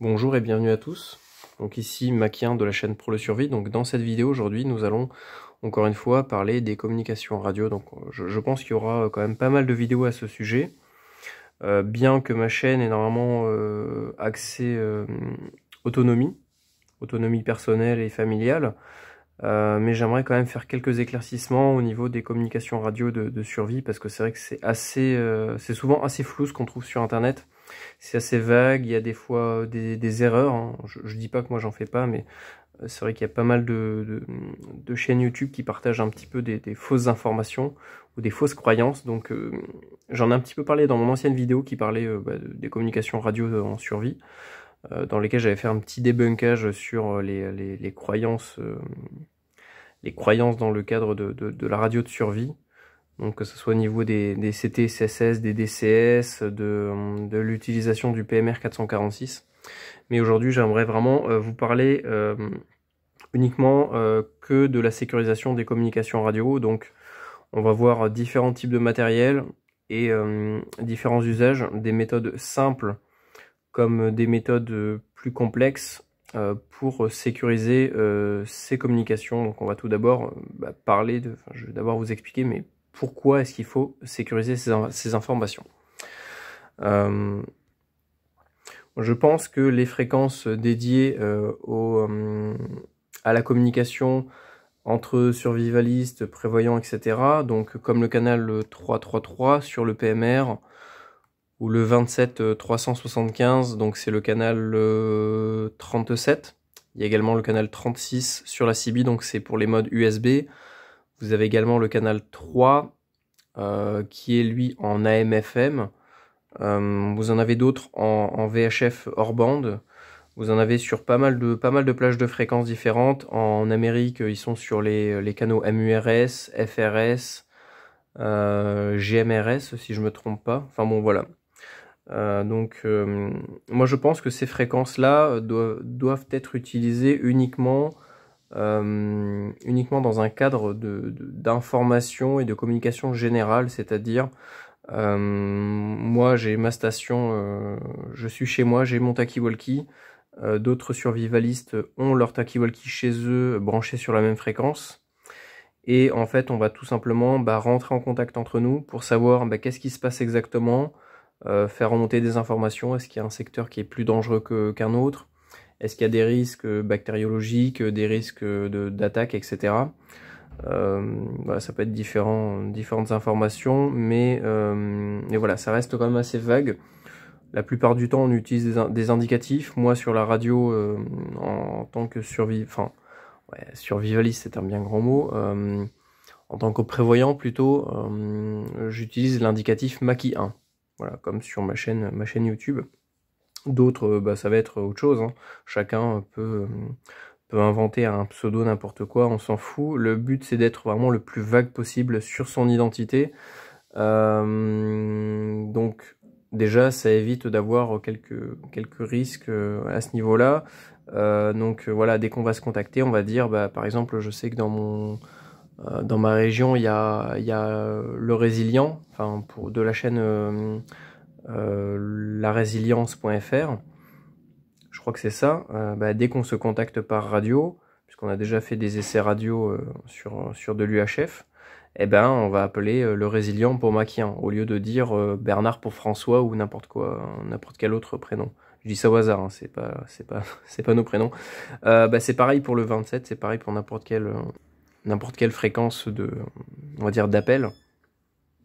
Bonjour et bienvenue à tous. Donc ici Maquien de la chaîne Pro le Survie. Donc dans cette vidéo aujourd'hui nous allons encore une fois parler des communications radio. Donc euh, je, pense qu'il y aura euh, quand même pas mal de vidéos à ce sujet. Euh, bien que ma chaîne est normalement axée autonomie, autonomie personnelle et familiale, euh, mais j'aimerais quand même faire quelques éclaircissements au niveau des communications radio de, survie parce que c'est vrai que c'est assez, euh, c'est souvent assez flou ce qu'on trouve sur internet. C'est assez vague, il y a des fois euh, des, des erreurs. Hein. Je, ne dis pas que moi j'en fais pas, mais c'est vrai qu'il y a pas mal de, de, chaînes YouTube qui partagent un petit peu des, des fausses informations ou des fausses croyances. Donc j'en ai un petit peu parlé dans mon ancienne vidéo qui parlait bah, des communications radio en survie. Euh, dans lesquels j'avais fait un petit débunkage sur euh, les, les, croyances euh, les croyances dans le cadre de, de, la radio de survie. Donc que ce soit au niveau des, des CSS, des DCS, de, de l'utilisation du PMR 446. Mais aujourd'hui j'aimerais vraiment vous parler uniquement que de la sécurisation des communications radio. Donc on va voir différents types de matériel et différents usages, des méthodes simples comme euh, des méthodes euh, plus complexes euh, pour sécuriser ces communications. Donc on va tout d'abord bah, parler de, je vais d'abord vous expliquer, mais pourquoi est-ce qu'il faut sécuriser ces, informations Je pense que les fréquences dédiées à la communication entre survivalistes, prévoyants, etc., donc comme le canal 333 sur le PMR, ou le 27 375, euh, donc c'est le canal 37. Euh, Il y a également le canal 36 sur la CB, donc c'est pour les modes USB. Vous avez également le canal 3 euh, qui est lui en AMFM. Euh, vous en avez d'autres en, VHF hors bande. Vous en avez sur pas mal de, pas mal de plages de fréquences différentes. En Amérique, ils sont sur les, les canaux MURS, FRS, GMRS, si je ne me trompe pas. Enfin bon, voilà. Euh, donc euh, moi je pense que ces fréquences-là euh, doivent, être utilisées uniquement, uniquement dans un cadre d'information de, et de communication générale, c'est-à-dire moi j'ai ma station, je suis chez moi, j'ai mon TakiWalki, d'autres survivalistes ont leur TakiWalki chez eux branchés sur la même fréquence. Et en fait, on va tout simplement bah, rentrer en contact entre nous pour savoir bah, qu'est-ce qui se passe exactement, euh, faire remonter des informations, est-ce qu'il y a un secteur qui est plus dangereux qu'un autre, est-ce qu'il y a des risques euh, bactériologiques, euh, des risques d'attaque, etc. ça peut être différent, différentes informations, mais, voilà, ça reste quand même assez vague. La plupart du temps, on utilise des, indicatifs. Moi, sur la radio, en, tant que enfin, ouais, survivaliste, c'est un bien grand mot, en tant que prévoyant plutôt, j'utilise l'indicatif maquis 1. Voilà, comme sur ma chaîne, YouTube. D'autres, euh, bah, ça va être autre chose. Hein. Chacun peut, euh, peut inventer un pseudo, n'importe quoi, on s'en fout. Le but, c'est d'être vraiment le plus vague possible sur son identité. Euh, donc, déjà, ça évite d'avoir quelques, quelques risques à ce niveau-là. donc, voilà, dès qu'on va se contacter, on va dire, bah, par exemple, je sais que dans mon euh, dans ma région, il y a, euh, le Résilient, enfin, de la chaîne euh, larésilience.fr. Je crois que c'est ça. Bah, dès qu'on se contacte par radio, puisqu'on a déjà fait des essais radio sur, sur de l'UHF, eh ben, on va appeler le Résilient pour maquien, au lieu de dire Bernard pour François ou n'importe quoi, n'importe quel autre prénom. Je dis ça au hasard, hein, c'est pas, pas, pas nos prénoms. Bah, c'est pareil pour le 27, c'est pareil pour n'importe quel n'importe quelle fréquence de, on va dire, d'appel,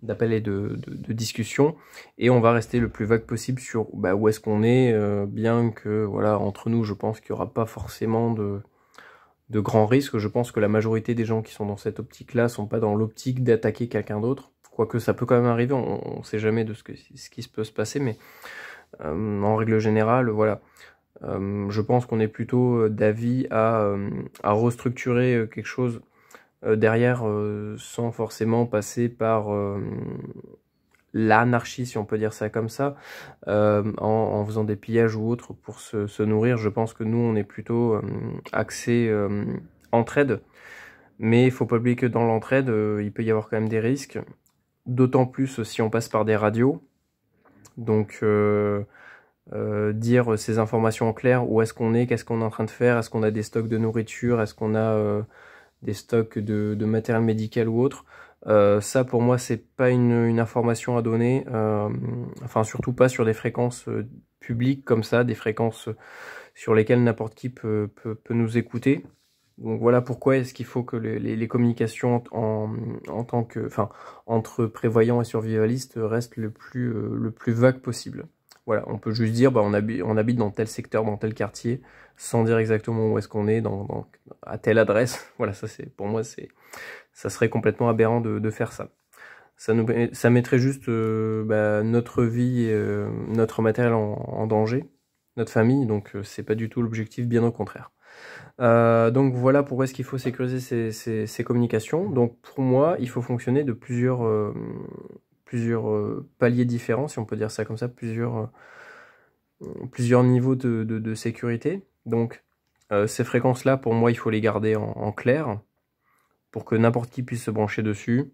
d'appel et de, de, discussion, et on va rester le plus vague possible sur bah, où est-ce qu'on est, euh, bien que, voilà, entre nous, je pense qu'il n'y aura pas forcément de, de grands risques. Je pense que la majorité des gens qui sont dans cette optique-là sont pas dans l'optique d'attaquer quelqu'un d'autre, quoique ça peut quand même arriver, on ne sait jamais de ce, que, ce qui se peut se passer, mais euh, en règle générale, voilà. Euh, je pense qu'on est plutôt d'avis à, à restructurer quelque chose euh, derrière euh, sans forcément passer par euh, l'anarchie, si on peut dire ça comme ça, en, faisant des pillages ou autres pour se, nourrir. Je pense que nous, on est plutôt axé entre entraide. Mais il faut pas oublier que dans l'entraide, il peut y avoir quand même des risques. D'autant plus si on passe par des radios. Donc, dire ces informations en clair, où est-ce qu'on est, qu'est-ce qu'on est en train de faire, est-ce qu'on a des stocks de nourriture, est-ce qu'on a des stocks de, matériel médical ou autre. Euh, ça pour moi c'est pas une, information à donner, euh, enfin surtout pas sur des fréquences euh, publiques comme ça, des fréquences sur lesquelles n'importe qui peut, nous écouter. Donc voilà pourquoi est-ce qu'il faut que les, communications en, tant que, entre prévoyants et survivalistes restent le plus, le plus vague possible. Voilà, on peut juste dire, bah, on, habite, on habite dans tel secteur, dans tel quartier, sans dire exactement où est-ce qu'on est, à telle adresse. Voilà, ça c'est pour moi, c'est ça serait complètement aberrant de, faire ça. Ça, ça mettrait juste euh, bah, notre vie, et euh, notre matériel en, danger, notre famille, donc euh, c'est pas du tout l'objectif, bien au contraire. donc voilà pourquoi est-ce qu'il faut sécuriser ces, ces, communications. Donc pour moi, il faut fonctionner de plusieurs plusieurs euh, paliers différents, si on peut dire ça comme ça, plusieurs, euh, plusieurs niveaux de, sécurité. Donc euh, ces fréquences-là, pour moi, il faut les garder en, clair pour que n'importe qui puisse se brancher dessus,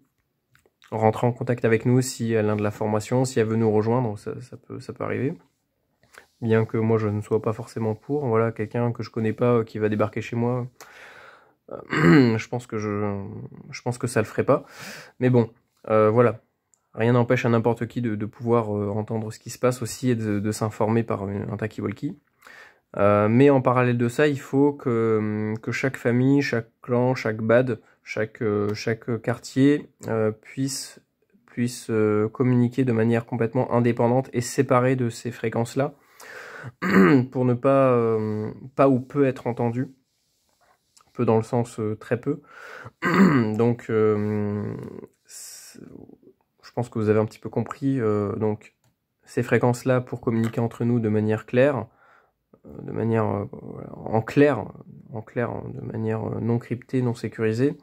rentrer en contact avec nous si elle a de la formation, si elle veut nous rejoindre, ça, peut, ça peut arriver. Bien que moi je ne sois pas forcément pour, voilà, quelqu'un que je connais pas qui va débarquer chez moi, je pense que je, je pense que ça le ferait pas. Mais bon, voilà, Rien n'empêche à n'importe qui de, pouvoir euh, entendre ce qui se passe aussi et de, s'informer par un talkie euh, mais en parallèle de ça, il faut que, hum, chaque famille, chaque clan, chaque bad, chaque, euh, quartier puisse, communiquer de manière complètement indépendante et séparée de ces fréquences-là pour ne pas, hum, pas ou peu être entendu. Peu dans le sens très peu. Donc, hum, pense que vous avez un petit peu compris euh, donc ces fréquences-là pour communiquer entre nous de manière claire, euh, de manière euh, en clair, en clair, hein, de manière non cryptée, non sécurisée.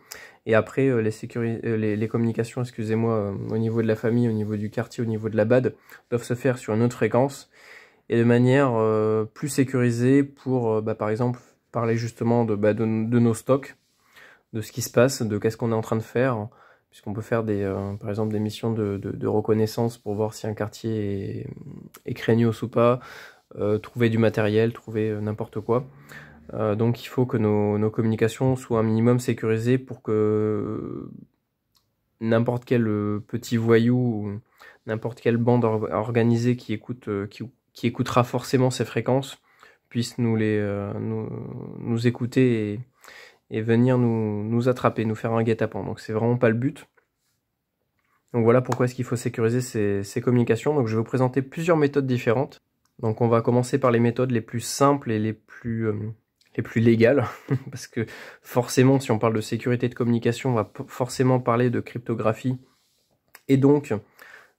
Et après, les, communications, excusez-moi, au niveau de la famille, au niveau du quartier, au niveau de la BAD, doivent se faire sur une autre fréquence et de manière plus sécurisée pour, bah, par exemple, parler justement bah, de, de, nos stocks, de ce qui se passe, de qu'est-ce qu'on est en train de faire, puisqu'on peut faire des, euh, par exemple des missions de, reconnaissance pour voir si un quartier est, est craignos ou pas, euh, trouver du matériel, trouver euh, n'importe quoi. donc il faut que nos, communications soient un minimum sécurisées pour que n'importe quel petit voyou n'importe quelle bande organisée qui, écoute, qui, écoutera forcément ces fréquences puisse nous, les, nous, nous écouter et, et venir nous, nous attraper, nous faire un guet-apens. Donc c'est vraiment pas le but. Donc voilà pourquoi est-ce qu'il faut sécuriser ces, communications. Donc je vais vous présenter plusieurs méthodes différentes. Donc on va commencer par les méthodes les plus simples et les plus, euh, les plus légales. Parce que forcément, si on parle de sécurité de communication, on va forcément parler de cryptographie. Et donc,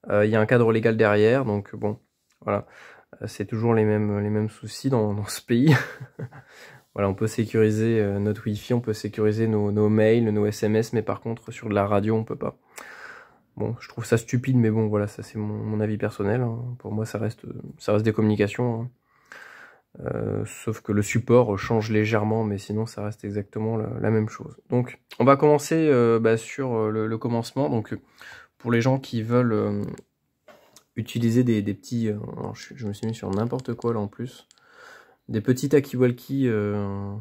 euh, il y a un cadre légal derrière. Donc bon, voilà. Euh, c'est toujours les mêmes, les mêmes soucis dans, dans ce pays voilà, on peut sécuriser euh, notre Wi-Fi, on peut sécuriser nos, mails, nos SMS, mais par contre, sur de la radio, on ne peut pas. Bon, je trouve ça stupide, mais bon, voilà, ça c'est mon, avis personnel. Hein. Pour moi, ça reste, ça reste des communications. Hein. Euh, sauf que le support change légèrement, mais sinon ça reste exactement la, même chose. Donc on va commencer euh, bah, sur le, commencement. Donc pour les gens qui veulent utiliser des, petits... je, je, me suis mis sur n'importe quoi là en plus des petits Takiwalki euh,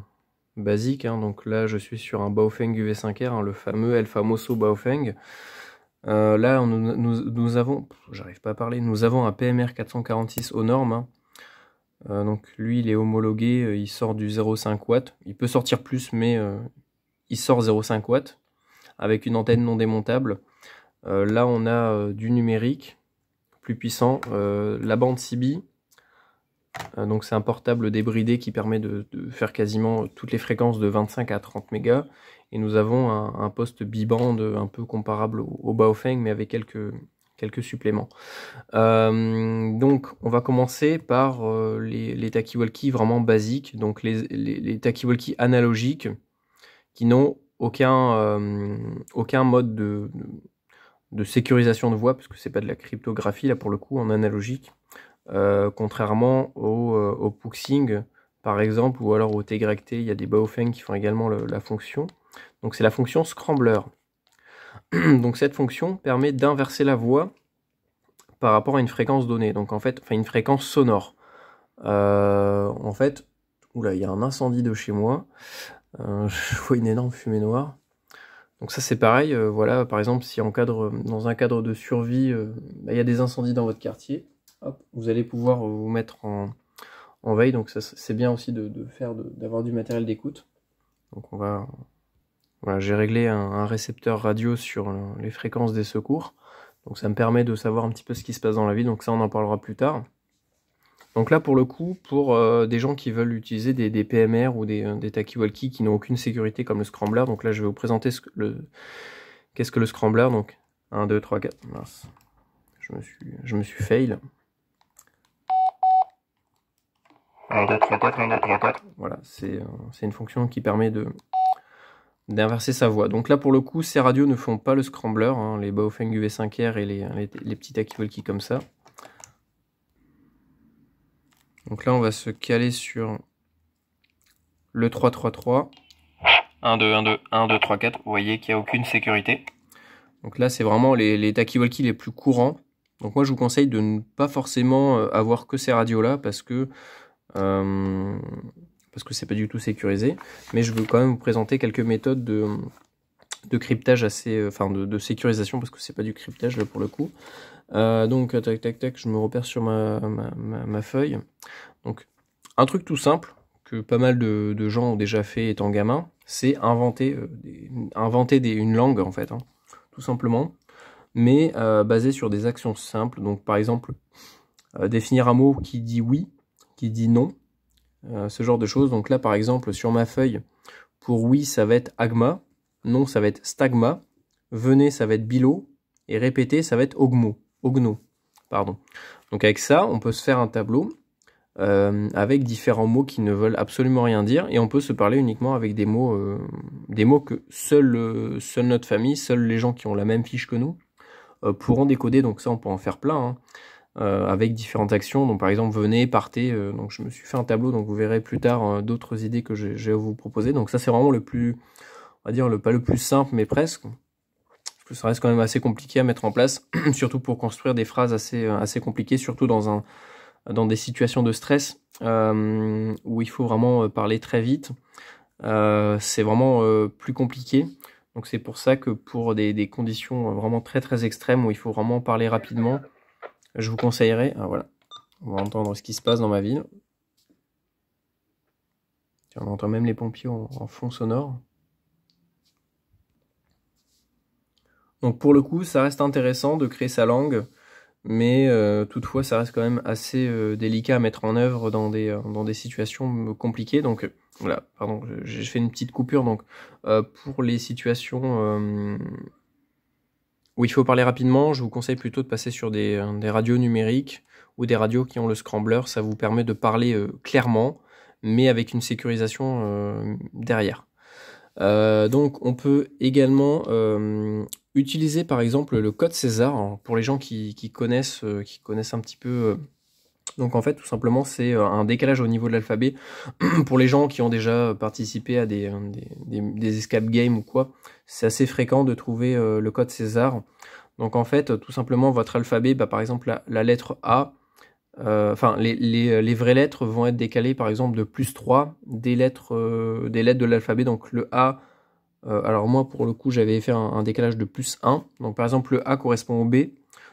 basiques. Hein. donc là, je suis sur un Baofeng UV5R, hein, le fameux El Famoso Baofeng. Euh, là, nous, avons, j'arrive pas à parler, nous avons un PMR 446 aux normes. Hein. Euh, donc lui, il est homologué, il sort du 0,5 W. Il peut sortir plus, mais il sort 0,5 W avec une antenne non démontable. là, on a du numérique plus puissant, la bande CB, euh, c'est un portable débridé qui permet de, faire quasiment toutes les fréquences de 25 à 30 mégas. Et nous avons un, poste biband un peu comparable au, Baofeng, mais avec quelques, suppléments. Euh, donc on va commencer par euh, les, les vraiment basiques, donc les, les, analogiques qui n'ont aucun, mode de, sécurisation de voix, parce que n'est pas de la cryptographie là pour le coup en analogique. Euh, contrairement au, euh, au Puxing, par exemple, ou alors au TYT, il y a des Baofeng qui font également la fonction. Donc c'est la fonction scrambler. Donc cette fonction permet d'inverser la voix par rapport à une fréquence donnée, donc en fait, enfin une fréquence sonore. Euh, en fait, oula, il y a un incendie de chez moi. je vois une énorme fumée noire. Donc ça c'est pareil, voilà, par exemple, si en cadre, dans un cadre de survie, bah, il y a des incendies dans votre quartier, vous allez pouvoir euh, vous mettre en, veille. Donc c'est bien aussi de, faire d'avoir du matériel d'écoute. Donc on va voilà, j'ai réglé un, récepteur radio sur les fréquences des secours. Donc ça me permet de savoir un petit peu ce qui se passe dans la vie. Donc ça on en parlera plus tard. Donc là pour le coup, pour euh, des gens qui veulent utiliser des, PMR ou des, des qui n'ont aucune sécurité comme le scrambler, donc là je vais vous présenter ce que le qu'est-ce que le scrambler. Donc 1, 2, 3, 4. Mince. Je me suis, je me suis fail. 1, 2, 3, 4, 1, 2, 3, 4. Voilà, euh, c'est une fonction qui permet de d'inverser sa voix. Donc là, pour le coup, ces radios ne font pas le scrambler, hein, les Baofeng UV5R et les, petits TakiWalki comme ça. Donc là, on va se caler sur le 3-3-3. 1, 2, 1, 2, 1, 2, 3, 4. Vous voyez qu'il n'y a aucune sécurité. Donc là, c'est vraiment les, les les plus courants. Donc moi, je vous conseille de ne pas forcément euh, avoir que ces radios-là parce que euh, parce que c'est pas du tout sécurisé. Mais je veux quand même vous présenter quelques méthodes de, de cryptage assez, euh, enfin de, de sécurisation parce que c'est pas du cryptage là pour le coup. Euh, donc tac tac tac, je me repère sur ma, ma, feuille. Donc un truc tout simple que pas mal de, gens ont déjà fait étant gamin, c'est inventer, inventer des, une langue en fait, hein, tout simplement, mais euh, basée sur des actions simples. Donc par exemple définir un mot qui dit oui qui dit non, euh, ce genre de choses. Donc là, par exemple, sur ma feuille, pour oui, ça va être agma, non, ça va être stagma, venez, ça va être bilo, et répéter, ça va être ogmo, ogno, pardon. Donc avec ça, on peut se faire un tableau euh, avec différents mots qui ne veulent absolument rien dire, et on peut se parler uniquement avec des mots, euh, des mots que seule, seul notre famille, seuls les gens qui ont la même fiche que nous pourront décoder. Donc ça, on peut en faire plein. Hein. Euh, avec différentes actions. Donc par exemple, venez, partez. Euh, donc je me suis fait un tableau, donc vous verrez plus tard euh, d'autres idées que j'ai à vous proposer. Donc ça c'est vraiment le plus, on va dire, le, pas le plus simple, mais presque. Parce que ça reste quand même assez compliqué à mettre en place, surtout pour construire des phrases assez, assez compliquées, surtout dans, un, dans des situations de stress où il faut vraiment parler très vite. c'est vraiment plus compliqué. Donc c'est pour ça que pour des, des, conditions vraiment très très extrêmes où il faut vraiment parler rapidement, je vous conseillerais. Hein, voilà. On va entendre ce qui se passe dans ma ville. On entend même les pompiers en, fond sonore. Donc pour le coup, ça reste intéressant de créer sa langue, mais euh, toutefois, ça reste quand même assez euh, délicat à mettre en œuvre dans des, euh, dans des situations compliquées. Donc voilà, pardon, j'ai fait une petite coupure. Donc pour les situations où il faut parler rapidement, je vous conseille plutôt de passer sur euh, des, radios numériques ou des radios qui ont le scrambler. Ça vous permet de parler euh, clairement, mais avec une sécurisation euh, derrière. donc on peut également utiliser par exemple le code César hein, pour les gens connaissent, qui connaissent un petit peu donc en fait, tout simplement, c'est euh, un décalage au niveau de l'alphabet. Pour les gens qui ont déjà participé à euh, des, escape games ou quoi, c'est assez fréquent de trouver euh, le code César. Donc en fait, tout simplement, votre alphabet, bah, par exemple, la, lettre A, enfin, les, vraies lettres vont être décalées, par exemple, de plus 3 des lettres, des lettres de l'alphabet. Donc le A, alors moi, pour le coup, j'avais fait un, un, décalage de plus 1. Donc par exemple, le A correspond au B,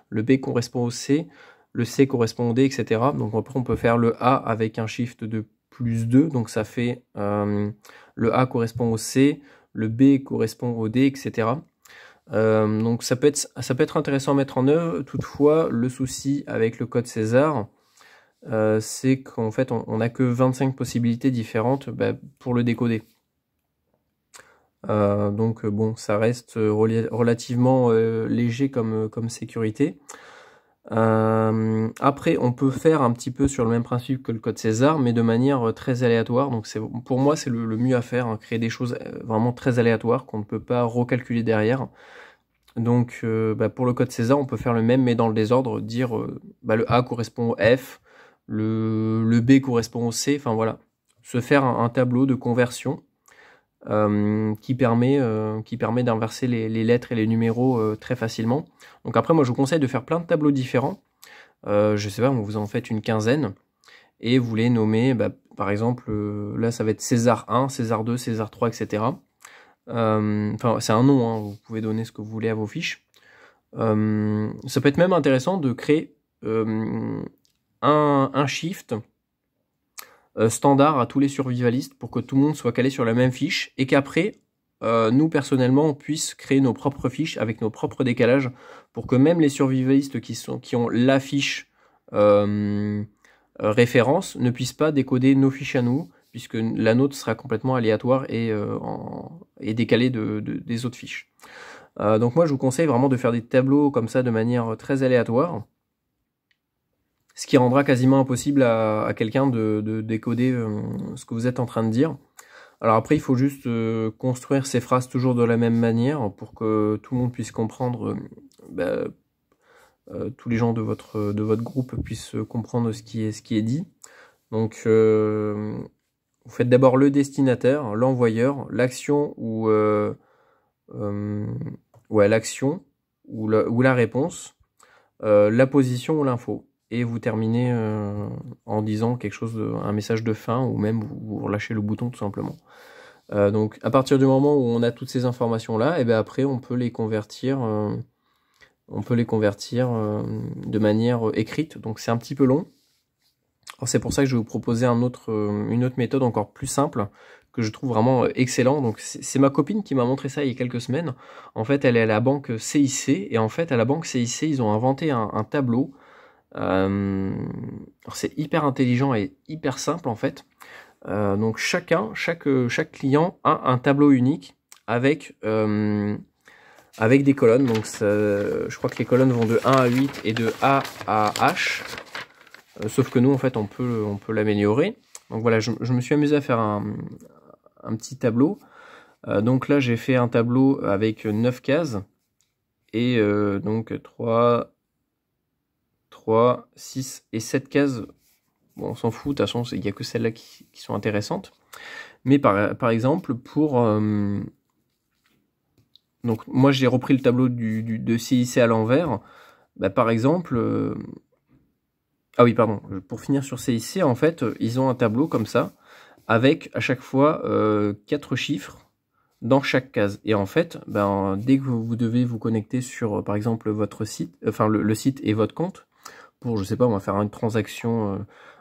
le B correspond au C, le C correspond D, etc. Donc après, on peut faire le A avec un shift de plus 2, donc ça fait euh, le A correspond au C, le B correspond au D, etc. Euh, donc ça peut, être, intéressant à mettre en œuvre, toutefois le souci avec le code César, euh, c'est qu'en fait on n'a que 25 possibilités différentes bah, pour le décoder. donc bon, ça reste relativement léger comme sécurité. Euh, après, on peut faire un petit peu sur le même principe que le code César, mais de manière euh, très aléatoire. Donc, pour moi, c'est le, mieux à faire, hein, créer des choses euh, vraiment très aléatoires qu'on ne peut pas recalculer derrière. Donc, bah, pour le code César, on peut faire le même, mais dans le désordre, dire bah, le A correspond au F, le, le, B correspond au C, enfin voilà. Se faire un tableau de conversion euh, qui permet, euh, qui permet d'inverser les, lettres et les numéros euh, très facilement. Donc après, moi, je vous conseille de faire plein de tableaux différents. je sais pas, vous en faites une quinzaine et vous les nommez, bah, par exemple, là, ça va être César 1, César 2, César 3, etc. Enfin, c'est un nom, hein, vous pouvez donner ce que vous voulez à vos fiches. ça peut être même intéressant de créer un, un shift euh, standard à tous les survivalistes pour que tout le monde soit calé sur la même fiche et qu'après, euh, nous personnellement, on puisse créer nos propres fiches avec nos propres décalages pour que même les survivalistes qui, sont, qui ont la fiche euh, référence ne puissent pas décoder nos fiches à nous puisque la nôtre sera complètement aléatoire et, et décalée de, des autres fiches. donc moi, je vous conseille vraiment de faire des tableaux comme ça de manière très aléatoire ce qui rendra quasiment impossible à, quelqu'un de, décoder euh, ce que vous êtes en train de dire. Alors après, il faut juste euh, construire ces phrases toujours de la même manière pour que tout le monde puisse comprendre, euh, bah, tous les gens de votre, de votre groupe puissent comprendre ce qui est, ce qui est dit. Donc, vous faites d'abord le destinataire, l'envoyeur, l'action ou ouais, l'action ou ou la réponse, la position ou l'info et vous terminez euh, en disant quelque chose, un message de fin, ou même vous, relâchez le bouton tout simplement. Euh, donc à partir du moment où on a toutes ces informations là, et eh bien après on peut les convertir, euh, on peut les convertir de manière écrite. Donc c'est un petit peu long. C'est pour ça que je vais vous proposer une autre méthode encore plus simple que je trouve vraiment excellent. Donc c'est ma copine qui m'a montré ça il y a quelques semaines. En fait, elle est à la banque CIC et en fait à la banque CIC ils ont inventé un tableau euh, c'est hyper intelligent et hyper simple en fait. Euh, donc chacun, chaque, euh, chaque client a un tableau unique avec, avec des colonnes. Donc je crois que les colonnes vont de 1 à 8 et de A à H. sauf que nous en fait on peut, on peut l'améliorer. Donc voilà, je, me suis amusé à faire un, petit tableau. donc là, j'ai fait un tableau avec 9 cases. Et donc 3, 3, 6 et 7 cases. Bon, on s'en fout, de toute façon, il n'y a que celles-là qui, sont intéressantes. Mais par, exemple, pour... Euh, donc moi, j'ai repris le tableau du, de CIC à l'envers. Bah, par exemple... Euh, ah oui, pardon. Pour finir sur CIC, en fait, ils ont un tableau comme ça, avec à chaque fois 4 euh, chiffres dans chaque case. Et en fait, ben, dès que vous devez vous connecter sur, par exemple, votre site, enfin le site et votre compte, pour, je sais pas, on va faire une transaction euh,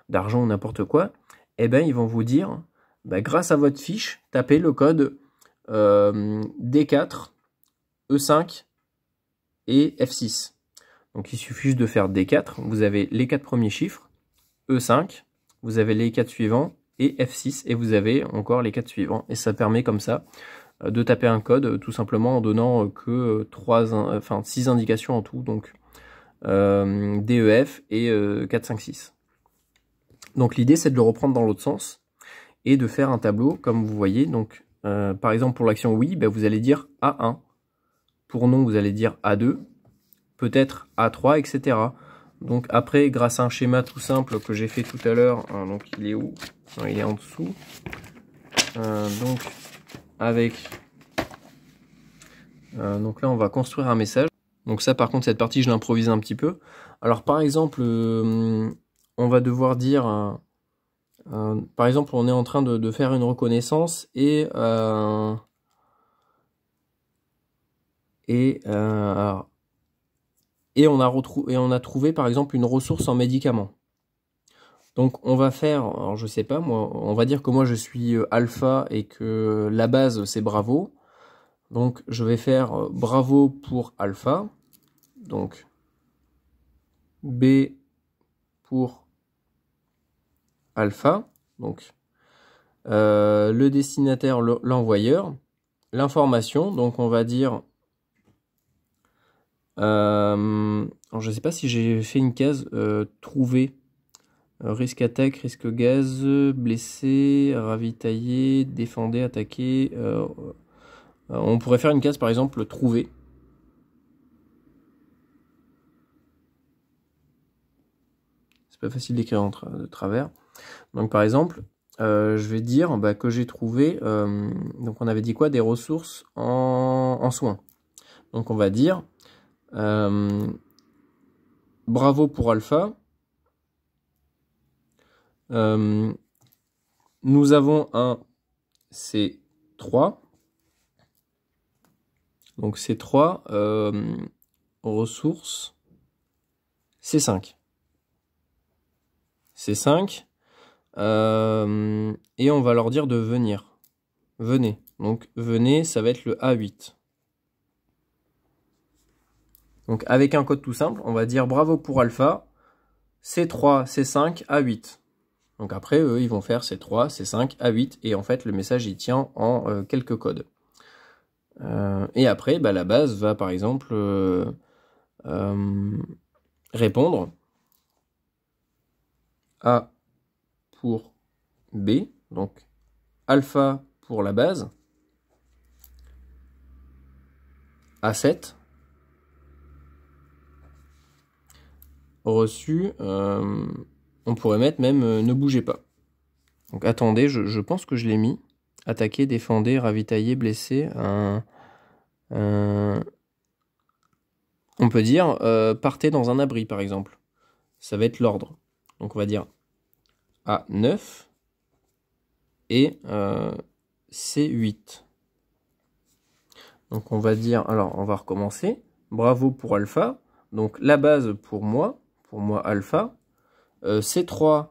d'argent ou n'importe quoi, eh ben, ils vont vous dire, bah, grâce à votre fiche, tapez le code euh, D4, E5 et F6. Donc il suffit de faire D4, vous avez les quatre premiers chiffres, E5, vous avez les quatre suivants et F6 et vous avez encore les quatre suivants. Et ça permet comme ça euh, de taper un code tout simplement en donnant que trois, enfin six indications en tout. Donc euh, DEF et 4, euh, Donc l'idée c'est de le reprendre dans l'autre sens et de faire un tableau comme vous voyez. Donc euh, par exemple pour l'action oui, ben, vous allez dire A1. Pour non, vous allez dire A2, peut-être A3, etc. Donc après, grâce à un schéma tout simple que j'ai fait tout à l'heure, hein, donc il est où Il est en dessous. donc avec... donc là, on va construire un message. Donc ça par contre cette partie je l'improvise un petit peu. Alors par exemple euh, on va devoir dire euh, euh, par exemple on est en train de, faire une reconnaissance et et et on a on a trouvé par exemple une ressource en médicaments. Donc on va faire, alors je sais pas moi, on va dire que moi je suis alpha et que la base c'est bravo. Donc je vais faire euh, bravo pour alpha. Donc B pour alpha. Donc euh, le destinataire, l'envoyeur. L'information, donc on va dire... Euh, je ne sais pas si j'ai fait une case trouver. risque attaque, risque gaz, blessé, ravitaillé, défendez, attaqué, euh, on pourrait faire une case par exemple trouver. C'est pas facile d'écrire de travers. Donc par exemple, euh, je vais dire bah, que j'ai trouvé, euh, donc on avait dit quoi Des ressources en, soins. Donc on va dire, bravo pour Alpha, nous avons un C3, donc c'est 3 euh, ressources C5. C5. Euh, et on va leur dire de venir. Venez. Donc venez, ça va être le A8. Donc avec un code tout simple, on va dire bravo pour alpha, C3, C5, A8. Donc après, eux, ils vont faire C3, C5, A8, et en fait, le message, il tient en euh, quelques codes. Euh, et après, bah, la base va par exemple euh, euh, répondre A pour B, donc alpha pour la base, A7, reçu, on pourrait mettre même ne bougez pas. Donc attendez, je pense que je l'ai mis attaquer, défendre, ravitailler, blesser. On peut dire euh, partez dans un abri par exemple. Ça va être l'ordre. Donc on va dire A9 et euh, C8. Donc on va dire, alors on va recommencer. Bravo pour alpha. Donc la base pour moi, pour moi alpha, euh, C3,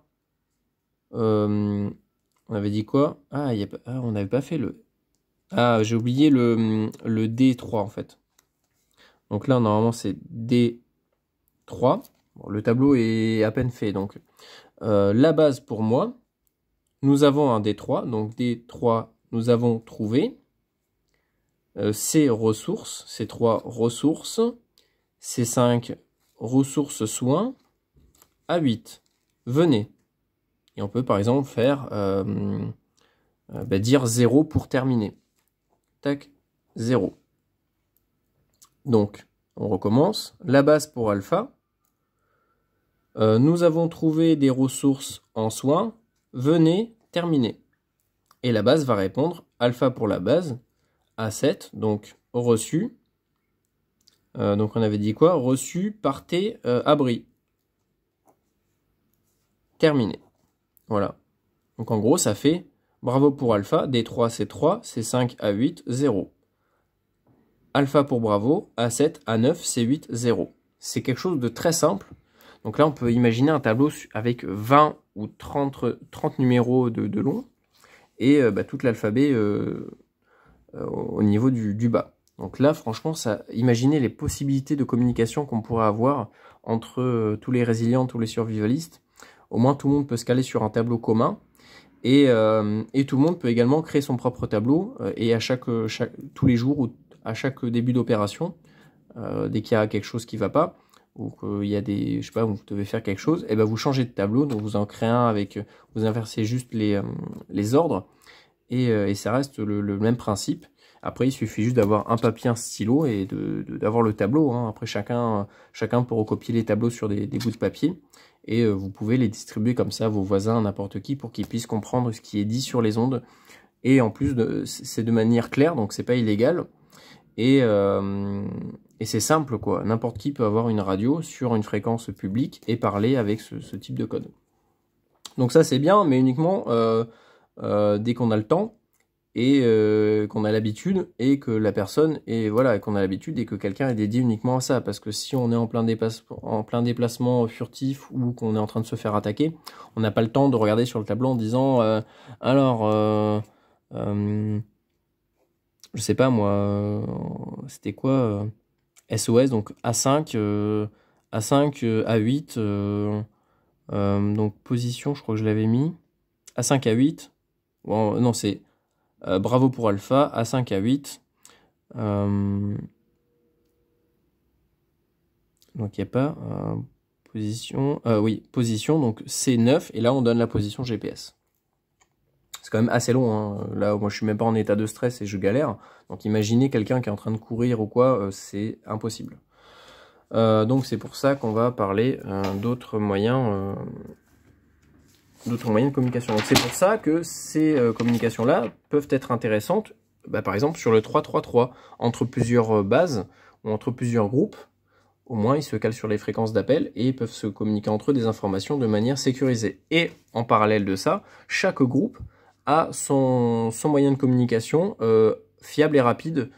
on avait dit quoi ah, ah, on n'avait pas fait le... Ah, j'ai oublié le, le D3 en fait. Donc là, normalement, c'est D3. le tableau est à peine fait. Donc euh, la base pour moi, nous avons un D3. Donc D3, nous avons trouvé. Euh, ces C ressources, c trois ressources, C5 ressources soins, A8. Venez. Et on peut par exemple faire euh, euh, bah, dire 0 pour terminer. Tac, 0. Donc, on recommence. La base pour alpha. Euh, nous avons trouvé des ressources en soins. Venez terminer. Et la base va répondre alpha pour la base, A7, donc reçu. donc on avait dit quoi Reçu, partez, T abri. Terminé. Voilà. Donc en gros, ça fait bravo pour alpha, D3 c 3, C5 A8, 0. Alpha pour bravo, A7, A9, C8, 0. C'est quelque chose de très simple. Donc là, on peut imaginer un tableau avec 20 ou 30, numéros de, long et euh, bah, tout l'alphabet euh, euh, au niveau du, bas. Donc là, franchement, ça, imaginez les possibilités de communication qu'on pourrait avoir entre tous les résilients, tous les survivalistes. Au moins, tout le monde peut se caler sur un tableau commun. Et, euh, tout le monde peut également créer son propre tableau. Euh, et à chaque, tous les jours ou à chaque début d'opération, euh, dès qu'il y a quelque chose qui ne va pas, ou qu'il y a des, je sais pas, vous devez faire quelque chose, et eh ben vous changez de tableau, donc vous en créez un avec, vous inversez juste les, ordres, et, ça reste le même principe. Après, il suffit juste d'avoir un papier, un stylo et d'avoir le tableau. Hein. Après, chacun, chacun peut recopier les tableaux sur des, bouts de papier. Et euh, vous pouvez les distribuer comme ça à vos voisins, n'importe qui, pour qu'ils puissent comprendre ce qui est dit sur les ondes. Et en plus, c'est de manière claire, donc c'est pas illégal. Euh, et, c'est simple, quoi. N'importe qui peut avoir une radio sur une fréquence publique et parler avec ce, type de code. Donc ça, c'est bien, mais uniquement euh, dès qu'on a le temps et euh, qu'on a l'habitude et que la personne et voilà qu'on a l'habitude et que quelqu'un est dédié uniquement à ça parce que si on est en plein, en plein déplacement furtif ou qu'on est en train de se faire attaquer on n'a pas le temps de regarder sur le tableau en disant euh, alors euh, euh, je sais pas moi c'était quoi SOS donc A5 A5 A8 donc position je crois que je l'avais mis A5 A8 bon, non c'est euh, bravo pour Alpha, A5, à 8 euh, Donc il n'y a pas euh, position. oui, position, donc C9, et là on donne la position GPS. C'est quand même assez long, hein. là moi je suis même pas en état de stress et je galère. Donc imaginez quelqu'un qui est en train de courir ou quoi, c'est impossible. donc c'est pour ça qu'on va parler d'autres moyens d'autres moyens de communication. c'est pour ça que ces euh, communications-là peuvent être intéressantes, bah, par exemple sur le 333 entre plusieurs euh, bases ou entre plusieurs groupes, au moins ils se calent sur les fréquences d'appel et peuvent se communiquer entre eux des informations de manière sécurisée. Et en parallèle de ça, chaque groupe a son, son moyen de communication euh, fiable et rapide,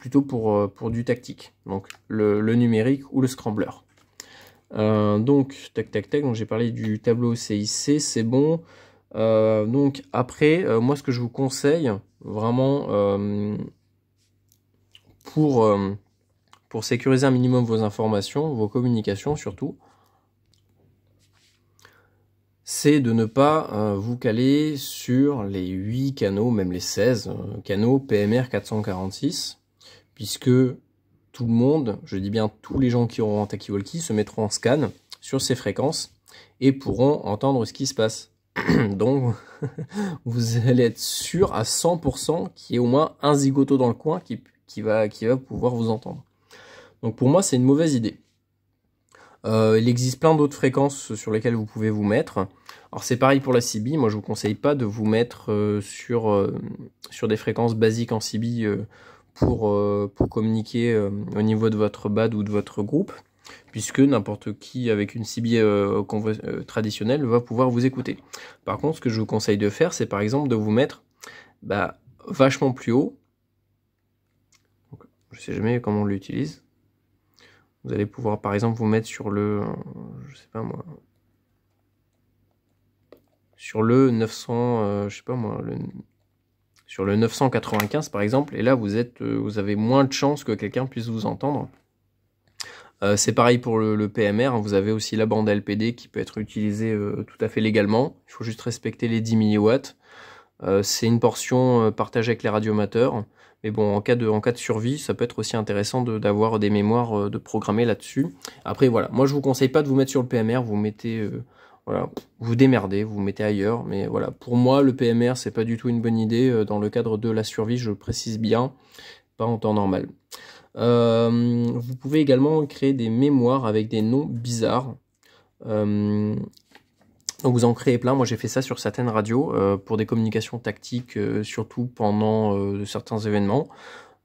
plutôt pour, pour du tactique, donc le, le numérique ou le scrambler. Euh, donc, tac, tac, tac, j'ai parlé du tableau CIC, c'est bon. Euh, donc après, euh, moi ce que je vous conseille vraiment pour, pour sécuriser un minimum vos informations, vos communications surtout, c'est de ne pas vous caler sur les 8 canaux, même les 16 canaux PMR 446, puisque tout le monde, je dis bien tous les gens qui auront un se mettront en scan sur ces fréquences et pourront entendre ce qui se passe. Donc, vous allez être sûr à 100% qu'il y ait au moins un zigoto dans le coin qui, va, pouvoir vous entendre. Donc, pour moi, c'est une mauvaise idée. Euh, il existe plein d'autres fréquences sur lesquelles vous pouvez vous mettre. Alors c'est pareil pour la CB, moi je vous conseille pas de vous mettre euh, euh, sur, des fréquences basiques en CB pour, euh, pour communiquer euh, au niveau de votre BAD ou de votre groupe, puisque n'importe qui avec une CBA euh, traditionnelle va pouvoir vous écouter. Par contre, ce que je vous conseille de faire, c'est par exemple de vous mettre bah, vachement plus haut. je ne sais jamais comment on l'utilise. Vous allez pouvoir par exemple vous mettre sur le, je sais pas moi, sur le 900, je sais pas moi, le sur le 995 par exemple, et là vous, êtes, euh, vous avez moins de chances que quelqu'un puisse vous entendre. Euh, c'est pareil pour le, PMR, hein. vous avez aussi la bande LPD qui peut être utilisée euh, tout à fait légalement. Il faut juste respecter les 10 mW. c'est une portion partagée avec les radiomateurs. Mais bon, en cas, de, en cas de survie, ça peut être aussi intéressant d'avoir des mémoires de programmer là-dessus. Après, voilà, moi je vous conseille pas de vous mettre sur le PMR, vous mettez vous démerdez, vous, mettez ailleurs. Mais voilà, pour moi, le PMR, c'est pas du tout une bonne idée euh, dans le cadre de la survie, je précise bien, pas en temps normal. Euh, vous pouvez également créer des mémoires avec des noms bizarres. donc euh, vous en créez plein. Moi j'ai fait ça sur certaines radios pour des communications tactiques, surtout pendant certains événements.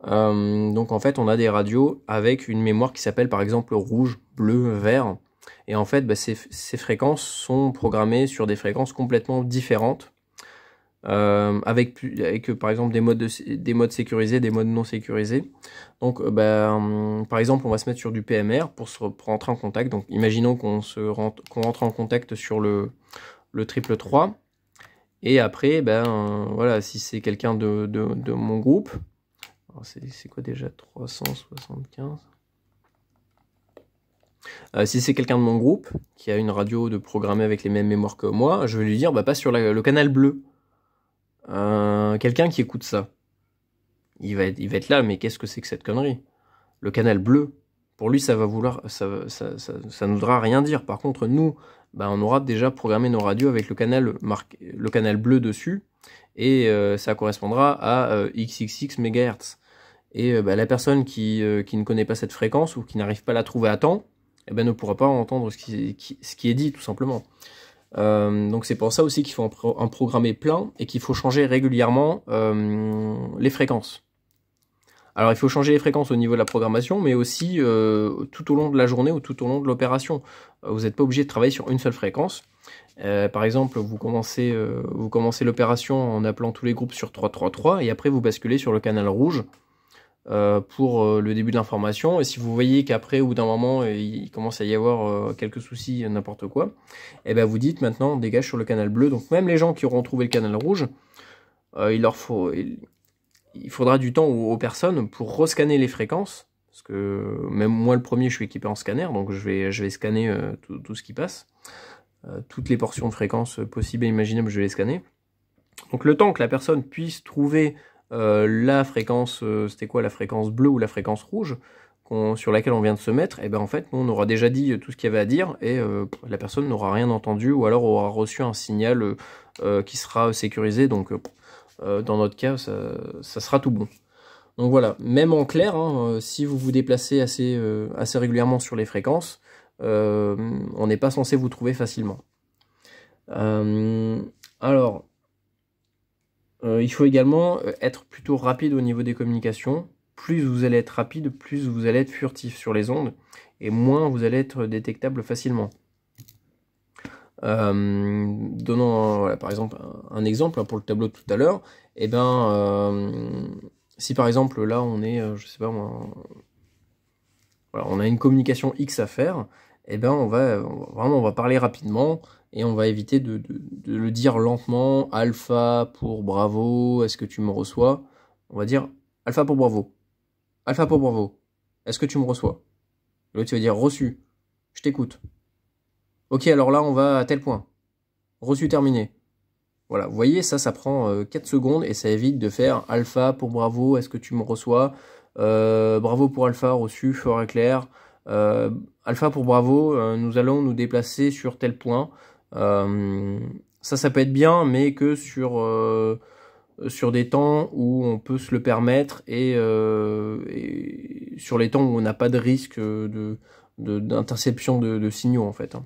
donc en fait on a des radios avec une mémoire qui s'appelle par exemple rouge, bleu, vert. Et en fait, bah, ces, fréquences sont programmées sur des fréquences complètement différentes, euh, avec, avec, euh, par exemple des modes, des modes sécurisés, des modes non sécurisés. Donc, euh, bah, hum, par exemple, on va se mettre sur du PMR pour, se, rentrer en contact. Donc, imaginons qu'on rentre, rentre en contact sur le, triple 3. Et après, ben, voilà, si c'est quelqu'un de, de, de, mon groupe, c'est quoi déjà 375 euh, si c'est quelqu'un de mon groupe qui a une radio de programmée avec les mêmes mémoires que moi, je vais lui dire bah, pas sur le canal bleu. Euh, quelqu'un qui écoute ça, il va être, là, mais qu'est-ce que c'est que cette connerie Le canal bleu, pour lui, ça va vouloir, ça, ne voudra rien dire. Par contre, nous, bah, on aura déjà programmé nos radios avec le canal, bleu dessus, et euh, ça correspondra à XXX MHz. Et bah, la personne qui ne connaît pas cette fréquence ou qui n'arrive pas à la trouver à temps, eh ben, ne pourra pas entendre ce qui, est dit, tout simplement. Euh, donc c'est pour ça aussi qu'il faut en, programmer plein et qu'il faut changer régulièrement euh, les fréquences. Alors il faut changer les fréquences au niveau de la programmation, mais aussi euh, tout au long de la journée ou tout au long de l'opération. Vous n'êtes pas obligé de travailler sur une seule fréquence. par exemple, vous commencez, vous commencez l'opération en appelant tous les groupes sur 333 et après vous basculez sur le canal rouge euh, pour euh, le début de l'information. Et si vous voyez qu'après, ou d'un moment, euh, il commence à y avoir quelques soucis, n'importe quoi, et eh ben vous dites maintenant dégage sur le canal bleu. Donc même les gens qui auront trouvé le canal rouge, il leur faut, il, faudra du temps aux, personnes pour rescanner les fréquences. Parce que même moi le premier, je suis équipé en scanner, donc je vais, je vais scanner tout, tout ce qui passe. toutes les portions de fréquences possibles et imaginables, je vais les scanner. Donc le temps que la personne puisse trouver euh, la fréquence, euh, c'était quoi la fréquence bleue ou la fréquence rouge sur laquelle on vient de se mettre, et eh ben en fait, on aura déjà dit euh, tout ce qu'il y avait à dire et la personne n'aura rien entendu ou alors aura reçu un signal qui sera sécurisé. Donc, dans notre cas, ça, sera tout bon. Donc voilà, même en clair, hein, si vous vous déplacez assez, assez régulièrement sur les fréquences, on n'est pas censé vous trouver facilement. alors, euh, il faut également euh, être plutôt rapide au niveau des communications. Plus vous allez être rapide, plus vous allez être furtif sur les ondes et moins vous allez être détectable facilement. Euh, donnant par exemple un exemple pour le tableau de tout à l'heure, eh ben si par exemple là on est, je sais pas on a une communication X à faire, eh ben vraiment on va parler rapidement, et on va éviter de, le dire lentement, alpha pour bravo, est-ce que tu me reçois On va dire alpha pour bravo, alpha pour bravo, est-ce que tu me reçois L'autre va dire reçu, je t'écoute. Ok, alors là on va à tel point, reçu terminé. Voilà, vous voyez, ça, ça prend 4 euh, secondes et ça évite de faire alpha pour bravo, est-ce que tu me reçois euh, Bravo pour alpha, reçu, fort et clair. Euh, alpha pour bravo, nous allons nous déplacer sur tel point. Euh, ça, ça peut être bien, mais que sur euh, sur des temps où on peut se le permettre euh, et, sur les temps où on n'a pas de risque de d'interception de, signaux en fait. Hein.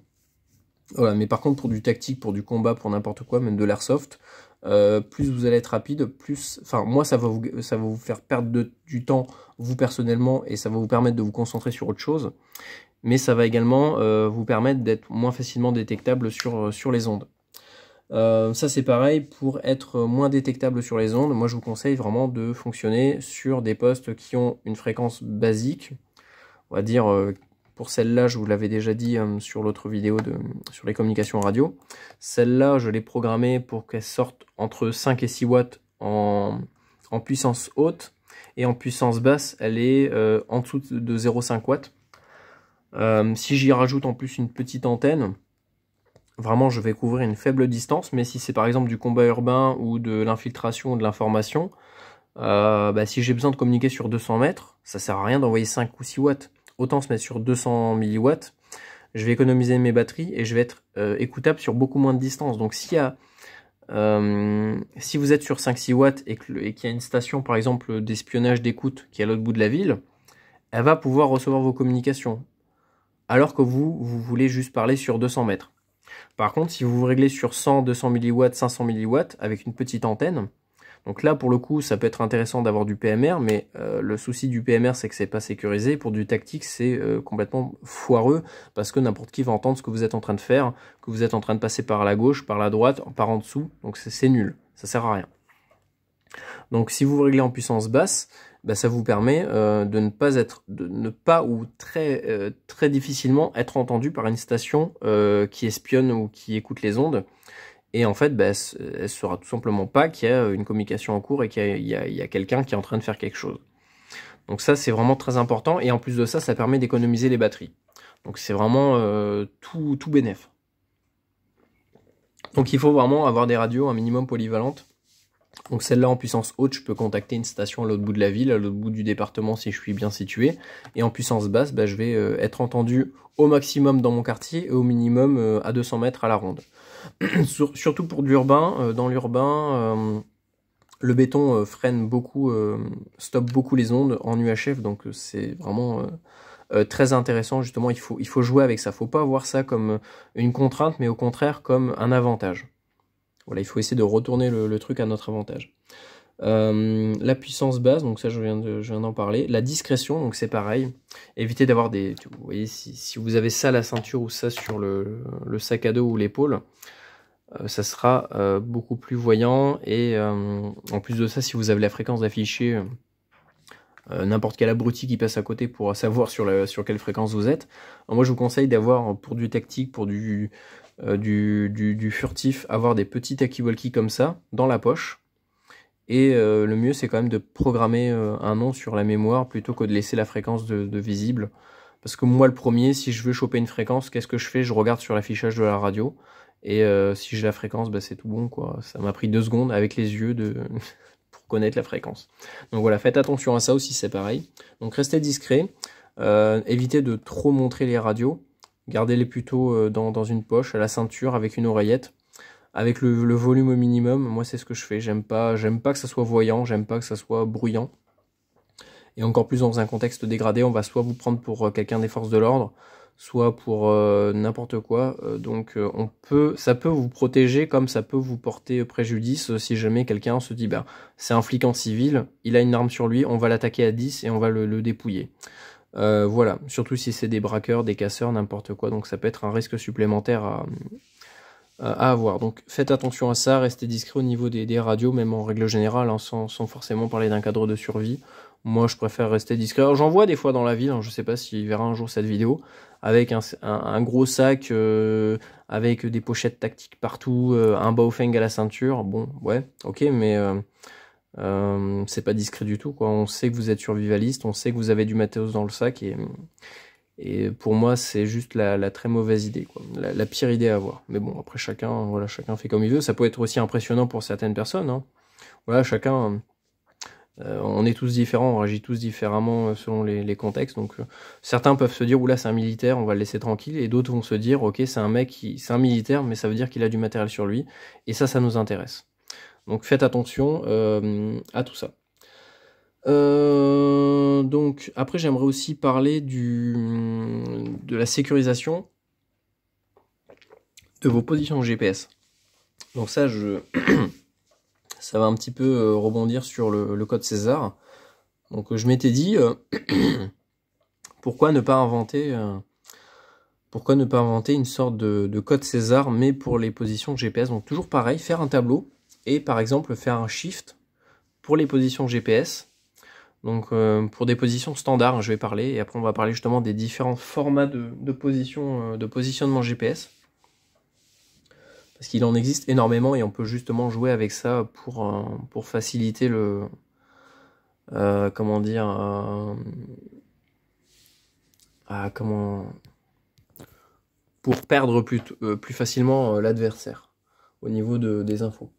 Voilà, mais par contre pour du tactique, pour du combat, pour n'importe quoi, même de l'airsoft, euh, plus vous allez être rapide, plus, enfin moi ça va vous ça va vous faire perdre du temps vous personnellement et ça va vous permettre de vous concentrer sur autre chose mais ça va également euh, vous permettre d'être moins facilement détectable sur, euh, sur les ondes. Euh, ça c'est pareil, pour être moins détectable sur les ondes, moi je vous conseille vraiment de fonctionner sur des postes qui ont une fréquence basique. On va dire, pour celle-là, je vous l'avais déjà dit sur l'autre vidéo de, sur les communications radio. Celle-là, je l'ai programmée pour qu'elle sorte entre 5 et 6 watts en, en puissance haute. Et en puissance basse, elle est en dessous de 0,5 watts. Euh, si j'y rajoute en plus une petite antenne, vraiment je vais couvrir une faible distance, mais si c'est par exemple du combat urbain ou de l'infiltration ou de l'information, euh, bah, si j'ai besoin de communiquer sur 200 mètres, ça sert à rien d'envoyer 5 ou 6 watts. Autant se mettre sur 200 milliwatts, je vais économiser mes batteries et je vais être euh, écoutable sur beaucoup moins de distance. Donc si, vous êtes sur 5-6 watts et qu'il y a une station par exemple d'espionnage d'écoute qui est à l'autre bout de la ville, elle va pouvoir recevoir vos communications alors que vous, vous voulez juste parler sur 200 mètres. Par contre, si vous vous réglez sur 100, 200 mW, 500 mW avec une petite antenne, donc là, pour le coup, ça peut être intéressant d'avoir du PMR, mais euh, le souci du PMR, c'est que c'est pas sécurisé. Pour du tactique, c'est euh, complètement foireux parce que n'importe qui va entendre ce que vous êtes en train de faire, que vous êtes en train de passer par la gauche, par la droite, par en dessous. Donc c'est nul, ça sert à rien. Donc si vous, vous réglez en puissance basse, bah, ça vous permet euh, de ne pas être, de ne pas ou très euh, très difficilement être entendu par une station euh, qui espionne ou qui écoute les ondes. Et en fait, bah, elle, sera tout simplement pas qu'il y a une communication en cours et qu'il y a, quelqu'un qui est en train de faire quelque chose. Donc ça, c'est vraiment très important. Et en plus de ça, ça permet d'économiser les batteries. Donc c'est vraiment tout, tout Donc il faut vraiment avoir des radios un minimum polyvalentes donc celle-là en puissance haute, je peux contacter une station à l'autre bout de la ville, à l'autre bout du département si je suis bien situé. Et en puissance basse, bah, je vais euh, être entendu au maximum dans mon quartier et au minimum euh, à 200 mètres à la ronde. surtout pour de l'urbain, euh, dans l'urbain, le béton freine beaucoup, stoppe beaucoup les ondes en UHF, donc c'est vraiment... très intéressant justement il faut, jouer avec ça il ne faut pas voir ça comme une contrainte mais au contraire comme un avantage voilà, il faut essayer de retourner le, truc à notre avantage. Euh, la puissance base, donc ça je viens d'en parler. La discrétion, donc c'est pareil. Évitez d'avoir des... Vous voyez, si, vous avez ça à la ceinture ou ça sur le, sac à dos ou l'épaule, euh, ça sera euh, beaucoup plus voyant. Et en plus de ça, si vous avez la fréquence affichée, n'importe quel abruti qui passe à côté pourra savoir sur, quelle fréquence vous êtes. moi je vous conseille d'avoir pour du tactique, pour du, euh, du, furtif, avoir des petits talkie comme ça dans la poche. Et euh, le mieux, c'est quand même de programmer euh, un nom sur la mémoire plutôt que de laisser la fréquence de, visible. Parce que moi, le premier, si je veux choper une fréquence, qu'est-ce que je fais Je regarde sur l'affichage de la radio. Et si j'ai la fréquence, bah, c'est tout bon. quoi. Ça m'a pris deux secondes avec les yeux de... pour connaître la fréquence. Donc voilà, faites attention à ça aussi, c'est pareil. Donc restez discret. évitez de trop montrer les radios. Gardez-les plutôt euh, dans, une poche, à la ceinture, avec une oreillette, avec le, volume au minimum. Moi, c'est ce que je fais. J'aime pas, j'aime pas que ça soit voyant, j'aime pas que ça soit bruyant. Et encore plus dans un contexte dégradé, on va soit vous prendre pour euh, quelqu'un des forces de l'ordre, soit pour euh, n'importe quoi. donc, on peut, ça peut vous protéger comme ça peut vous porter préjudice si jamais quelqu'un se dit, bah, c'est un flic en civil, il a une arme sur lui, on va l'attaquer à 10 et on va le dépouiller. Euh, voilà, surtout si c'est des braqueurs, des casseurs, n'importe quoi, donc ça peut être un risque supplémentaire à, avoir. Donc faites attention à ça, restez discret au niveau des, radios, même en règle générale, hein, sans, forcément parler d'un cadre de survie. Moi, je préfère rester discret. J'en vois des fois dans la ville, hein. je ne sais pas s'il verra un jour cette vidéo, avec un, gros sac, euh, avec des pochettes tactiques partout, euh, un baofeng à la ceinture. Bon, ouais, ok, mais euh, c'est pas discret du tout, quoi. On sait que vous êtes survivaliste, on sait que vous avez du matos dans le sac, et, pour moi, c'est juste la, la, très mauvaise idée, La, pire idée à avoir. Mais bon, après, chacun, voilà, chacun fait comme il veut. Ça peut être aussi impressionnant pour certaines personnes, hein. Voilà, chacun. Euh, on est tous différents, on réagit tous différemment euh, selon les, contextes. Donc certains peuvent se dire oula c'est un militaire, on va le laisser tranquille, et d'autres vont se dire ok c'est un mec, c'est un militaire, mais ça veut dire qu'il a du matériel sur lui, et ça ça nous intéresse. Donc faites attention euh, à tout ça. Euh, donc après j'aimerais aussi parler du, de la sécurisation de vos positions GPS. Donc ça je ça va un petit peu euh, rebondir sur le, code César. Donc je m'étais dit pourquoi ne pas inventer pourquoi ne pas inventer une sorte de, de, code César mais pour les positions GPS. Donc toujours pareil, faire un tableau et par exemple faire un shift pour les positions GPS. Donc euh, pour des positions standards, hein, je vais parler, et après on va parler justement des différents formats de, position, euh, de positionnement GPS. Parce qu'il en existe énormément et on peut justement jouer avec ça pour, euh, pour faciliter le... comment dire... comment... Pour perdre plus, facilement l'adversaire au niveau des infos.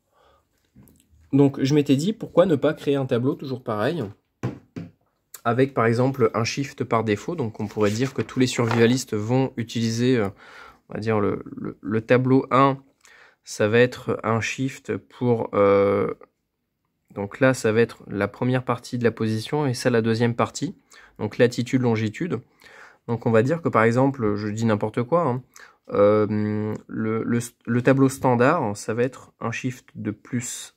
Donc je m'étais dit, pourquoi ne pas créer un tableau toujours pareil avec par exemple un shift par défaut, donc on pourrait dire que tous les survivalistes vont utiliser, euh, on va dire le, tableau 1, ça va être un shift pour euh, donc là, ça va être la première partie de la position et ça la deuxième partie, donc latitude, longitude. Donc on va dire que par exemple, je dis n'importe quoi, hein, euh, le, le, tableau standard, ça va être un shift de plus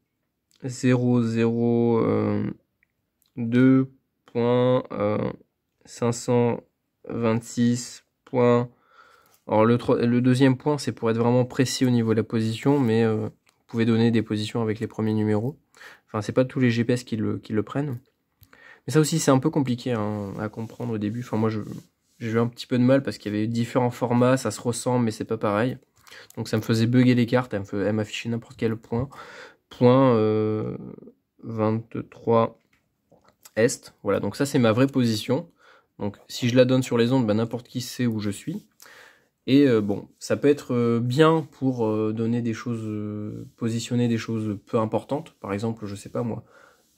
0,02.526. Euh, euh, Alors le, le deuxième point, c'est pour être vraiment précis au niveau de la position, mais euh, vous pouvez donner des positions avec les premiers numéros. Enfin, c'est pas tous les GPS qui le, prennent. Mais ça aussi, c'est un peu compliqué hein, à comprendre au début. Enfin, moi, j'ai eu un petit peu de mal parce qu'il y avait différents formats, ça se ressemble, mais c'est pas pareil. Donc ça me faisait bugger les cartes, elle m'affichait n'importe quel point. Point 23 euh, est. Voilà, donc ça c'est ma vraie position. Donc si je la donne sur les ondes, ben, n'importe qui sait où je suis. Et euh, bon, ça peut être euh, bien pour donner des choses, positionner des choses peu importantes. Par exemple, je sais pas moi,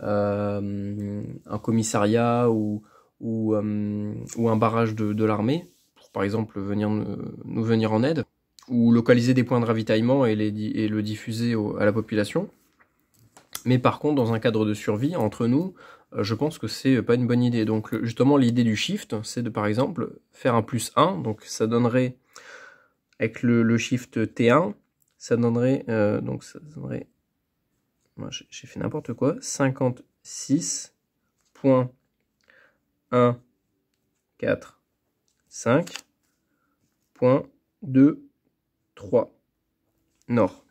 un commissariat ou, ou, un barrage de, l'armée, pour par exemple venir nous venir en aide, ou localiser des points de ravitaillement et, le diffuser à la population. Mais par contre, dans un cadre de survie, entre nous, euh, je pense que c'est euh, pas une bonne idée. Donc justement, l'idée du shift, c'est de par exemple faire un plus 1, donc ça donnerait, avec le, shift T1, ça donnerait, euh, donc ça donnerait, moi j'ai fait n'importe quoi, 1 4, 5, 2, 3, nord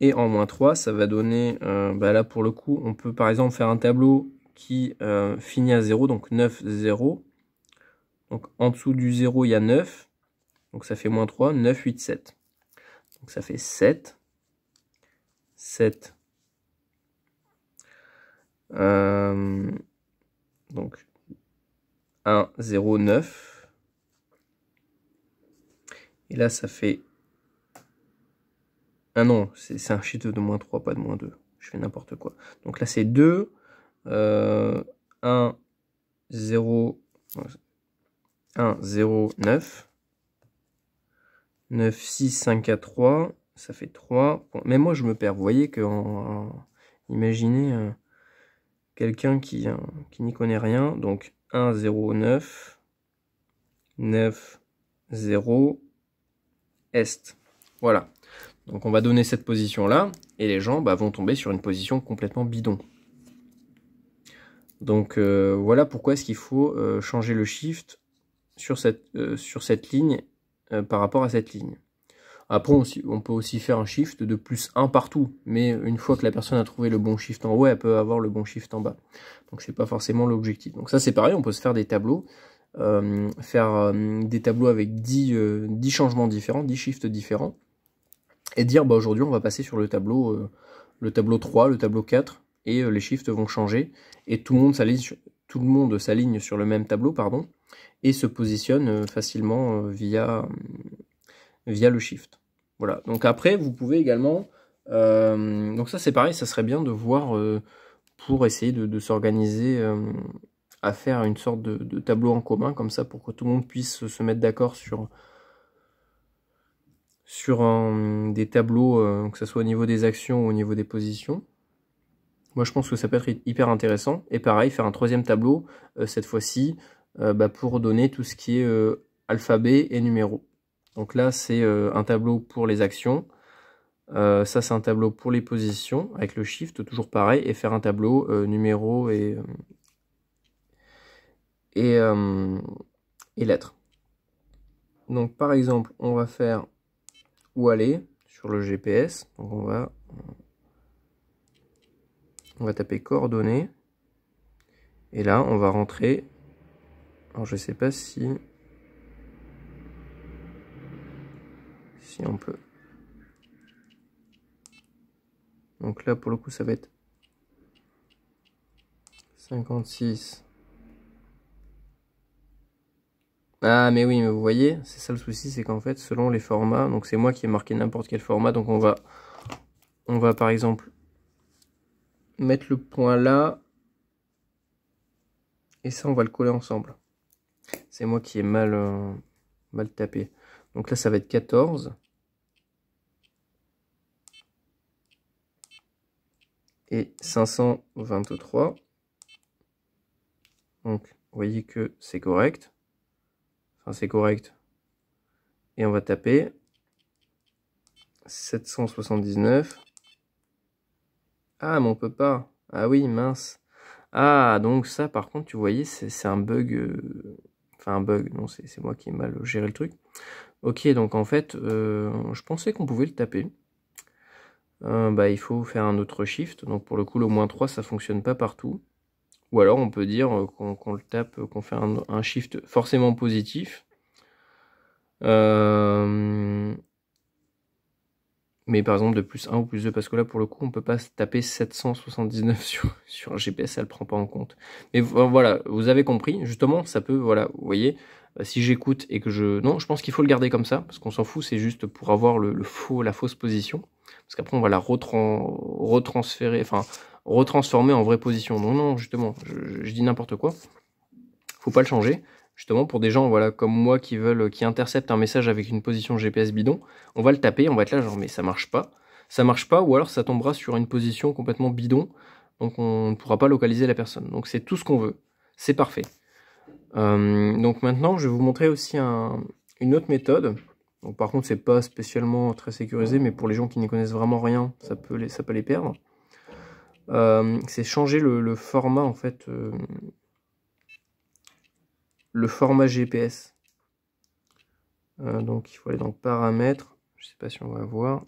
et en moins 3, ça va donner, euh, bah là pour le coup, on peut par exemple faire un tableau qui euh, finit à 0, donc 9, 0. Donc en dessous du 0, il y a 9, donc ça fait moins 3, 9, 8, 7. Donc ça fait 7, 7. Euh, donc 1, 0, 9. Et là, ça fait ah non, c'est un chiffre de moins 3, pas de moins 2. Je fais n'importe quoi. Donc là, c'est 2, 1, 0, 1, 0, 9. 9, 6, 5, 4, 3. Ça fait 3. Mais moi, je me perds. Vous voyez que... En, imaginez euh, quelqu'un qui, hein, qui n'y connaît rien. Donc 1, 0, 9. 9, 0, est. Voilà. Donc on va donner cette position-là, et les gens bah, vont tomber sur une position complètement bidon. Donc euh, voilà pourquoi est-ce qu'il faut euh, changer le shift sur cette, euh, ligne par rapport à cette ligne. Après, on, peut aussi faire un shift de plus 1 partout, mais une fois que la personne a trouvé le bon shift en haut, elle peut avoir le bon shift en bas. Donc c'est pas forcément l'objectif. Donc ça c'est pareil, on peut se faire des tableaux, faire des tableaux avec 10, 10 changements différents, 10 shifts différents, et dire bah, aujourd'hui on va passer sur le tableau, euh, le tableau 3, le tableau 4, et euh, les shifts vont changer, et tout le monde s'aligne sur, le même tableau, pardon, et se positionne euh, facilement via, via le shift. Voilà, donc après vous pouvez également, donc ça c'est pareil, ça serait bien de voir pour essayer de, s'organiser à faire une sorte de, tableau en commun comme ça pour que tout le monde puisse se mettre d'accord sur sur des tableaux, euh, que ce soit au niveau des actions ou au niveau des positions. Moi, je pense que ça peut être hyper intéressant. Et pareil, faire un troisième tableau, euh, cette fois-ci, euh, bah, pour donner tout ce qui est alphabet et numéro. Donc là, c'est un tableau pour les actions. ça, c'est un tableau pour les positions, avec le shift, toujours pareil. Et faire un tableau numéro et, et, et lettres. Donc par exemple, on va faire aller sur le GPS. on va, on va taper coordonnées. Et là, on va rentrer. Alors je sais pas si... Si on peut... Donc là, pour le coup, ça va être 56. Ah mais oui, mais vous voyez, c'est ça le souci, c'est qu'en fait, selon les formats, donc c'est moi qui ai marqué n'importe quel format, donc on va, on va par exemple mettre le point là, et ça on va le coller ensemble. C'est moi qui ai mal, euh, mal tapé. Donc là ça va être 14. Et 523. Donc vous voyez que c'est correct c'est correct. Et on va taper 779. Ah, mais on peut pas. Ah oui, mince. Ah, donc ça, par contre, tu voyais, c'est un bug. Euh, enfin, un bug, non, c'est moi qui ai mal géré le truc. Ok, donc en fait, euh, je pensais qu'on pouvait le taper. Euh, bah, il faut faire un autre shift. Donc pour le coup, le moins 3, ça fonctionne pas partout. Ou alors on peut dire euh, qu'on le tape, euh, qu'on fait un, shift forcément positif. Euh, mais par exemple de plus 1 ou plus 2, parce que là pour le coup on ne peut pas taper 779 sur, un GPS, ça le prend pas en compte. Mais voilà, vous avez compris, justement ça peut, voilà, vous voyez, si j'écoute et que je... Non, je pense qu'il faut le garder comme ça, parce qu'on s'en fout, c'est juste pour avoir le, faux, la fausse position. Parce qu'après on va la retransférer, enfin retransformer en vraie position. Non, non, justement, je, dis n'importe quoi. Faut pas le changer. Justement, pour des gens voilà, comme moi qui veulent, qui interceptent un message avec une position GPS bidon, on va le taper, on va être là, genre, mais ça marche pas. Ça marche pas, ou alors ça tombera sur une position complètement bidon, donc on ne pourra pas localiser la personne. Donc c'est tout ce qu'on veut. C'est parfait. Euh, donc maintenant, je vais vous montrer aussi un, une autre méthode. Donc par contre, c'est pas spécialement très sécurisé, mais pour les gens qui n'y connaissent vraiment rien, ça peut les, ça peut les perdre. Euh, c'est changer le, format en fait euh, le format GPS euh, donc il faut aller dans paramètres je sais pas si on va voir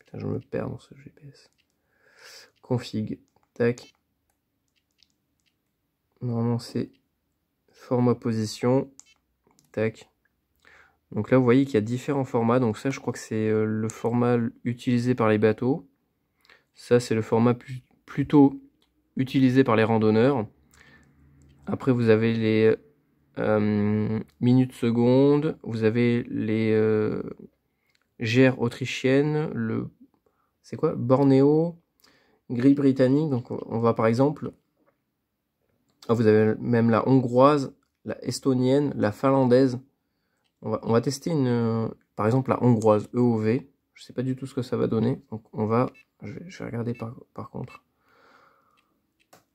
putain je me perds dans ce GPS config tac normalement c'est format position tac donc là vous voyez qu'il y a différents formats donc ça je crois que c'est le format utilisé par les bateaux ça, c'est le format plutôt utilisé par les randonneurs. Après, vous avez les euh, minutes secondes, vous avez les euh, GR autrichiennes, le c'est quoi Bornéo, grille britannique. Donc, on va par exemple, ah, vous avez même la hongroise, la estonienne, la finlandaise. On va, on va tester une, par exemple la hongroise EOV. Je ne sais pas du tout ce que ça va donner. Donc, on va je vais, regarder par, contre.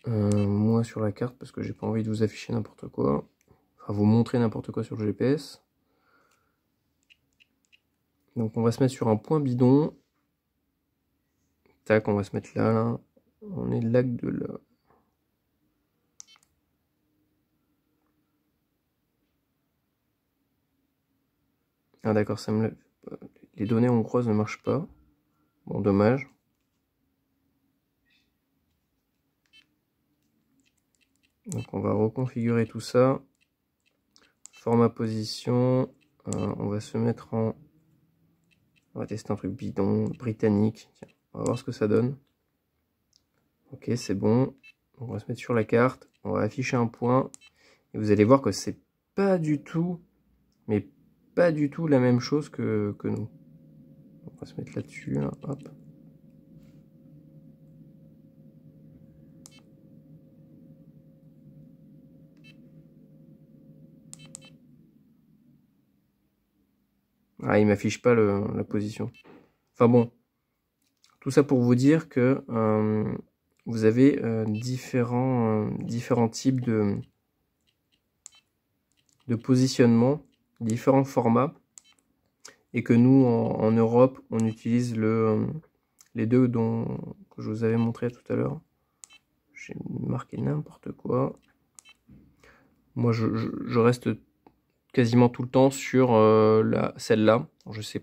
Euh, moi sur la carte parce que j'ai pas envie de vous afficher n'importe quoi. Enfin, vous montrer n'importe quoi sur le GPS. Donc on va se mettre sur un point bidon. Tac, on va se mettre là, là. On est le lac de la... Ah d'accord, ça me... Les données on croise ne marchent pas. Bon, dommage. Donc on va reconfigurer tout ça. Format position. Euh, on va se mettre en... On va tester un truc bidon, britannique. on va voir ce que ça donne. Ok, c'est bon. On va se mettre sur la carte. On va afficher un point. Et vous allez voir que c'est pas du tout, mais pas du tout la même chose que, nous. On va se mettre là-dessus. Hop. Ah, il m'affiche pas la position. Enfin bon, tout ça pour vous dire que euh, vous avez euh, différents, euh, différents types de, de positionnement, différents formats, et que nous, en, Europe, on utilise le, les deux dont que je vous avais montré tout à l'heure. J'ai marqué n'importe quoi. Moi, je, je, je reste quasiment tout le temps sur euh, celle-là. Je sais